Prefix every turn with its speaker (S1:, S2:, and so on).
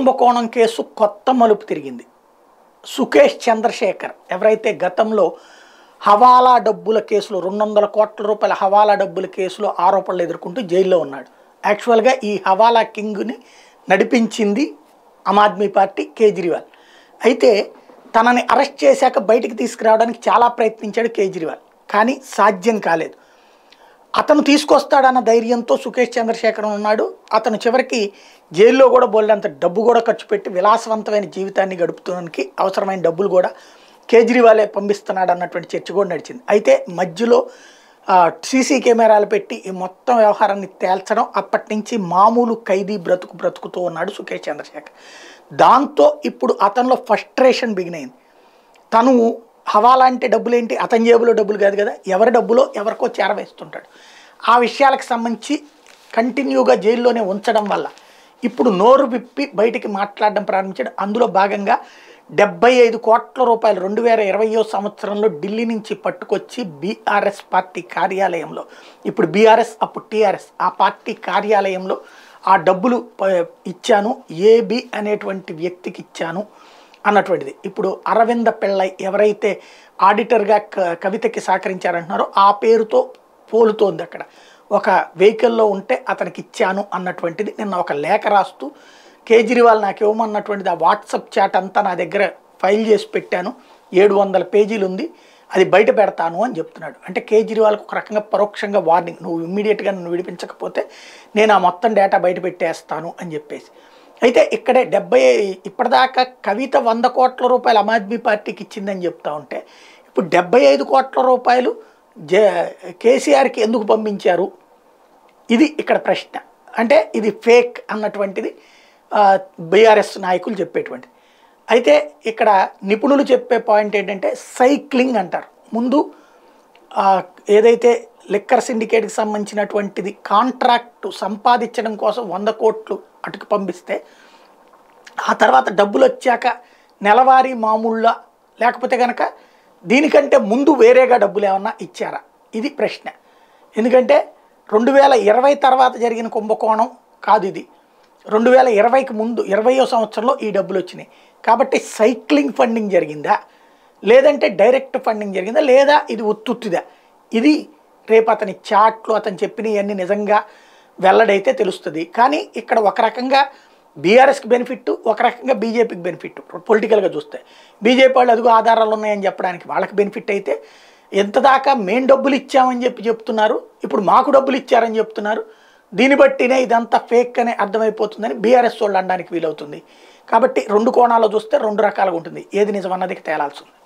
S1: కుంభకోణం కేసు కొత్త మలుపు తిరిగింది సుకేష్ చంద్రశేఖర్ ఎవరైతే గతంలో హవాలా డబ్బుల కేసులో రెండు వందల కోట్ల రూపాయల హవాలా డబ్బుల కేసులో ఆరోపణలు ఎదుర్కొంటూ జైల్లో ఉన్నాడు యాక్చువల్గా ఈ హవాలా కింగ్ని నడిపించింది ఆమ్ ఆద్మీ పార్టీ కేజ్రీవాల్ అయితే తనని అరెస్ట్ చేశాక బయటికి తీసుకురావడానికి చాలా ప్రయత్నించాడు కేజ్రీవాల్ కానీ సాధ్యం కాలేదు అతను తీసుకొస్తాడన్న ధైర్యంతో సుఖేష్ చంద్రశేఖర్ ఉన్నాడు అతను చివరికి జైల్లో కూడా బోల్డంత డబ్బు కూడా ఖర్చు పెట్టి విలాసవంతమైన జీవితాన్ని గడుపుతానికి అవసరమైన డబ్బులు కూడా కేజ్రీవాలే పంపిస్తున్నాడు అన్నటువంటి చర్చ కూడా నడిచింది అయితే మధ్యలో సీసీ కెమెరాలు పెట్టి ఈ మొత్తం వ్యవహారాన్ని తేల్చడం అప్పటి నుంచి మామూలు ఖైదీ బ్రతుకు బ్రతుకుతూ ఉన్నాడు సుఖేష్ చంద్రశేఖర్ దాంతో ఇప్పుడు అతనిలో ఫస్ట్రేషన్ బిగినైంది తను హవాలా అంటే డబ్బులు ఏంటి అతని జేబులో డబ్బులు కాదు కదా ఎవరి డబ్బులో ఎవరికో చేరవేస్తుంటాడు ఆ విషయాలకు సంబంధించి కంటిన్యూగా జైల్లోనే ఉంచడం వల్ల ఇప్పుడు నోరు విప్పి బయటికి మాట్లాడడం ప్రారంభించాడు అందులో భాగంగా డెబ్బై ఐదు కోట్ల రూపాయలు రెండు వేల ఇరవయో సంవత్సరంలో ఢిల్లీ నుంచి పట్టుకొచ్చి బీఆర్ఎస్ పార్టీ కార్యాలయంలో ఇప్పుడు బీఆర్ఎస్ అప్పుడు టీఆర్ఎస్ ఆ పార్టీ కార్యాలయంలో ఆ డబ్బులు ఇచ్చాను ఏబి అనేటువంటి వ్యక్తికి ఇచ్చాను అన్నటువంటిది ఇప్పుడు అరవింద పిళ్ళై ఎవరైతే ఆడిటర్గా కవితకి సహకరించారంటున్నారో ఆ పేరుతో పోలుతోంది అక్కడ ఒక వెహికల్లో ఉంటే అతనికి ఇచ్చాను అన్నటువంటిది నిన్న ఒక లేఖ రాస్తూ కేజ్రీవాల్ నాకు ఇవ్వమన్నటువంటిది ఆ వాట్సప్ చాట్ అంతా నా దగ్గర ఫైల్ చేసి పెట్టాను ఏడు వందల పేజీలు ఉంది అది బయట పెడతాను అని చెప్తున్నాడు అంటే కేజ్రీవాల్కి ఒక రకంగా పరోక్షంగా వార్నింగ్ నువ్వు ఇమ్మీడియట్గా నన్ను విడిపించకపోతే నేను ఆ మొత్తం డేటా బయట పెట్టేస్తాను అని చెప్పేసి అయితే ఇక్కడే డెబ్బై ఇప్పటిదాకా కవిత వంద కోట్ల రూపాయలు ఆమ్ ఆద్మీ పార్టీకి ఇచ్చిందని చెప్తా ఉంటే ఇప్పుడు డెబ్బై ఐదు కోట్ల రూపాయలు జ కేసీఆర్కి ఎందుకు పంపించారు ఇది ఇక్కడ ప్రశ్న అంటే ఇది ఫేక్ అన్నటువంటిది బీఆర్ఎస్ నాయకులు చెప్పేటువంటిది అయితే ఇక్కడ నిపుణులు చెప్పే పాయింట్ ఏంటంటే సైక్లింగ్ అంటారు ముందు ఏదైతే లిక్కర్ సిండికేట్కి సంబంధించినటువంటిది కాంట్రాక్టు సంపాదించడం కోసం వంద కోట్లు అటుకు పంపిస్తే ఆ తర్వాత డబ్బులు వచ్చాక నెలవారీ మామూలుగా లేకపోతే కనుక దీనికంటే ముందు వేరేగా డబ్బులు ఏమన్నా ఇచ్చారా ఇది ప్రశ్న ఎందుకంటే రెండు వేల ఇరవై తర్వాత జరిగిన కుంభకోణం కాదు ఇది రెండు వేల ఇరవైకి ముందు ఇరవయో సంవత్సరంలో ఈ డబ్బులు వచ్చినాయి కాబట్టి సైక్లింగ్ ఫండింగ్ జరిగిందా లేదంటే డైరెక్ట్ ఫండింగ్ జరిగిందా లేదా ఇది ఒత్తుత్తిదా ఇది రేపు అతని చాట్లు అతను చెప్పినవన్నీ నిజంగా వెల్లడైతే తెలుస్తుంది కానీ ఇక్కడ ఒక రకంగా బీఆర్ఎస్కి బెనిఫిట్ ఒక రకంగా బీజేపీకి బెనిఫిట్ పొలిటికల్గా చూస్తే బీజేపీ వాళ్ళు అదుగు ఆధారాలు ఉన్నాయని చెప్పడానికి వాళ్ళకి బెనిఫిట్ అయితే ఎంత దాకా మేము డబ్బులు ఇచ్చామని చెప్పి చెప్తున్నారు ఇప్పుడు మాకు డబ్బులు ఇచ్చారని చెప్తున్నారు దీన్ని బట్టినే ఇదంతా ఫేక్ అనే అర్థమైపోతుందని బీఆర్ఎస్ వాళ్ళు అనడానికి వీలవుతుంది కాబట్టి రెండు కోణాలు చూస్తే రెండు రకాలుగా ఉంటుంది ఏది నిజమన్నది తేలాల్సింది